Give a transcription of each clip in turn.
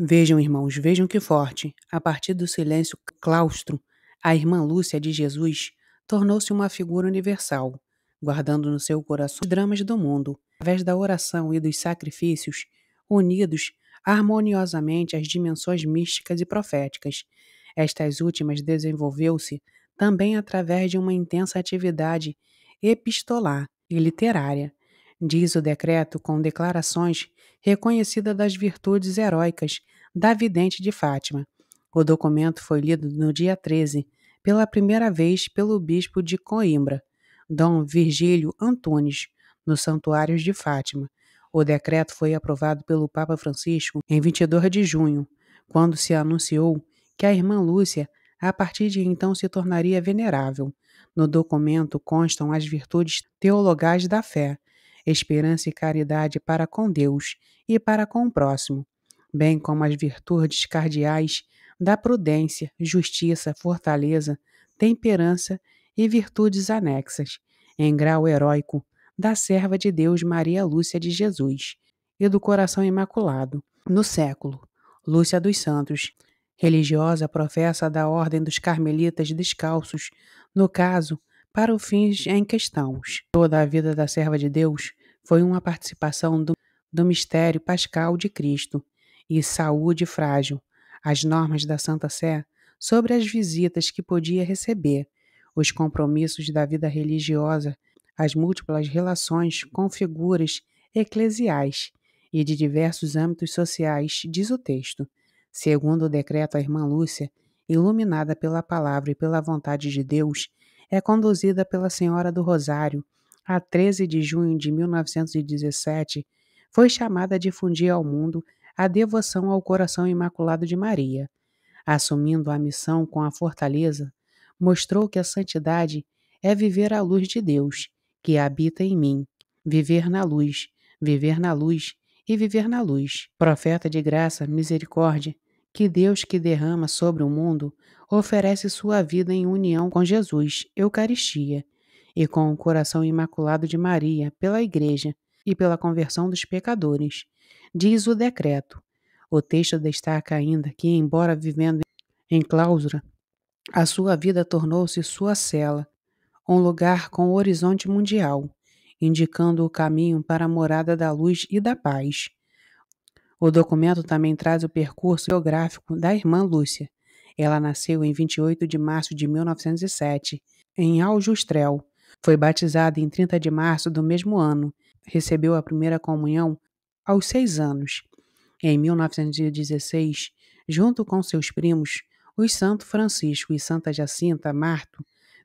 Vejam, irmãos, vejam que forte! A partir do silêncio claustro, a irmã Lúcia de Jesus tornou-se uma figura universal, guardando no seu coração os dramas do mundo, através da oração e dos sacrifícios, unidos harmoniosamente às dimensões místicas e proféticas. Estas últimas desenvolveu-se também através de uma intensa atividade epistolar e literária, diz o decreto com declarações reconhecida das virtudes heróicas da vidente de Fátima. O documento foi lido no dia 13, pela primeira vez pelo bispo de Coimbra, Dom Virgílio Antunes, no Santuário de Fátima. O decreto foi aprovado pelo Papa Francisco em 22 de junho, quando se anunciou que a irmã Lúcia, a partir de então, se tornaria venerável. No documento constam as virtudes teologais da fé, esperança e caridade para com Deus e para com o próximo, bem como as virtudes cardeais da prudência, justiça, fortaleza, temperança e virtudes anexas, em grau heróico, da serva de Deus Maria Lúcia de Jesus e do Coração Imaculado, no século, Lúcia dos Santos, religiosa professa da Ordem dos Carmelitas Descalços, no caso, para o fins em questão. Toda a vida da serva de Deus foi uma participação do, do mistério pascal de Cristo e saúde frágil, as normas da Santa Sé sobre as visitas que podia receber, os compromissos da vida religiosa, as múltiplas relações com figuras eclesiais e de diversos âmbitos sociais, diz o texto. Segundo o decreto, a irmã Lúcia, iluminada pela palavra e pela vontade de Deus, é conduzida pela Senhora do Rosário a 13 de junho de 1917, foi chamada a difundir ao mundo a devoção ao Coração Imaculado de Maria. Assumindo a missão com a fortaleza, mostrou que a santidade é viver à luz de Deus, que habita em mim, viver na luz, viver na luz e viver na luz. Profeta de graça, misericórdia, que Deus que derrama sobre o mundo oferece sua vida em união com Jesus, Eucaristia, e com o coração imaculado de Maria, pela Igreja e pela conversão dos pecadores, diz o decreto. O texto destaca ainda que, embora vivendo em clausura, a sua vida tornou-se sua cela, um lugar com horizonte mundial, indicando o caminho para a morada da luz e da paz. O documento também traz o percurso geográfico da irmã Lúcia. Ela nasceu em 28 de março de 1907, em Aljustrel, foi batizado em 30 de março do mesmo ano. Recebeu a primeira comunhão aos seis anos. Em 1916, junto com seus primos, os Santo Francisco e Santa Jacinta Marto,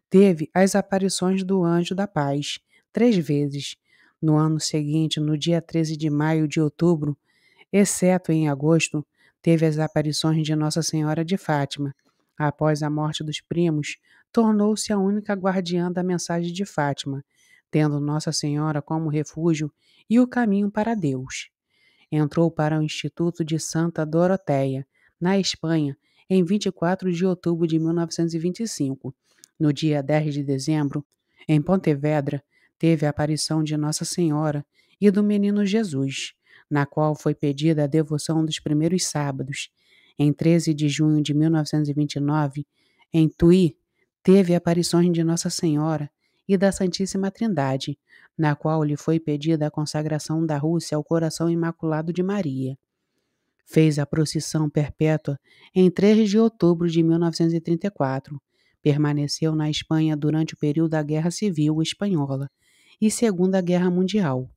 teve as aparições do Anjo da Paz três vezes. No ano seguinte, no dia 13 de maio de outubro, exceto em agosto, teve as aparições de Nossa Senhora de Fátima. Após a morte dos primos, tornou-se a única guardiã da mensagem de Fátima, tendo Nossa Senhora como refúgio e o caminho para Deus. Entrou para o Instituto de Santa Doroteia, na Espanha, em 24 de outubro de 1925. No dia 10 de dezembro, em Pontevedra, teve a aparição de Nossa Senhora e do Menino Jesus, na qual foi pedida a devoção dos primeiros sábados. Em 13 de junho de 1929, em Tui, Teve aparições de Nossa Senhora e da Santíssima Trindade, na qual lhe foi pedida a consagração da Rússia ao Coração Imaculado de Maria. Fez a procissão perpétua em 3 de outubro de 1934. Permaneceu na Espanha durante o período da Guerra Civil Espanhola e Segunda Guerra Mundial.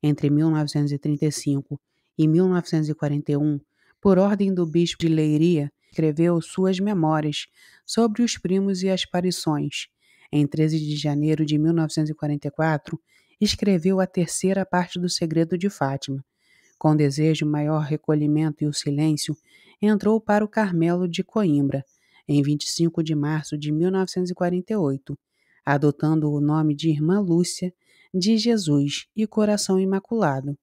Entre 1935 e 1941, por ordem do bispo de Leiria, escreveu suas memórias sobre os primos e as parições. Em 13 de janeiro de 1944, escreveu a terceira parte do Segredo de Fátima. Com desejo maior recolhimento e o silêncio, entrou para o Carmelo de Coimbra, em 25 de março de 1948, adotando o nome de Irmã Lúcia de Jesus e Coração Imaculado.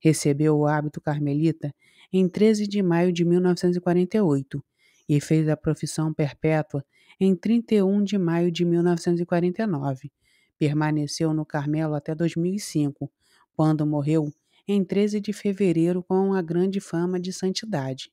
Recebeu o hábito carmelita em 13 de maio de 1948 e fez a profissão perpétua em 31 de maio de 1949. Permaneceu no Carmelo até 2005, quando morreu em 13 de fevereiro com a grande fama de santidade.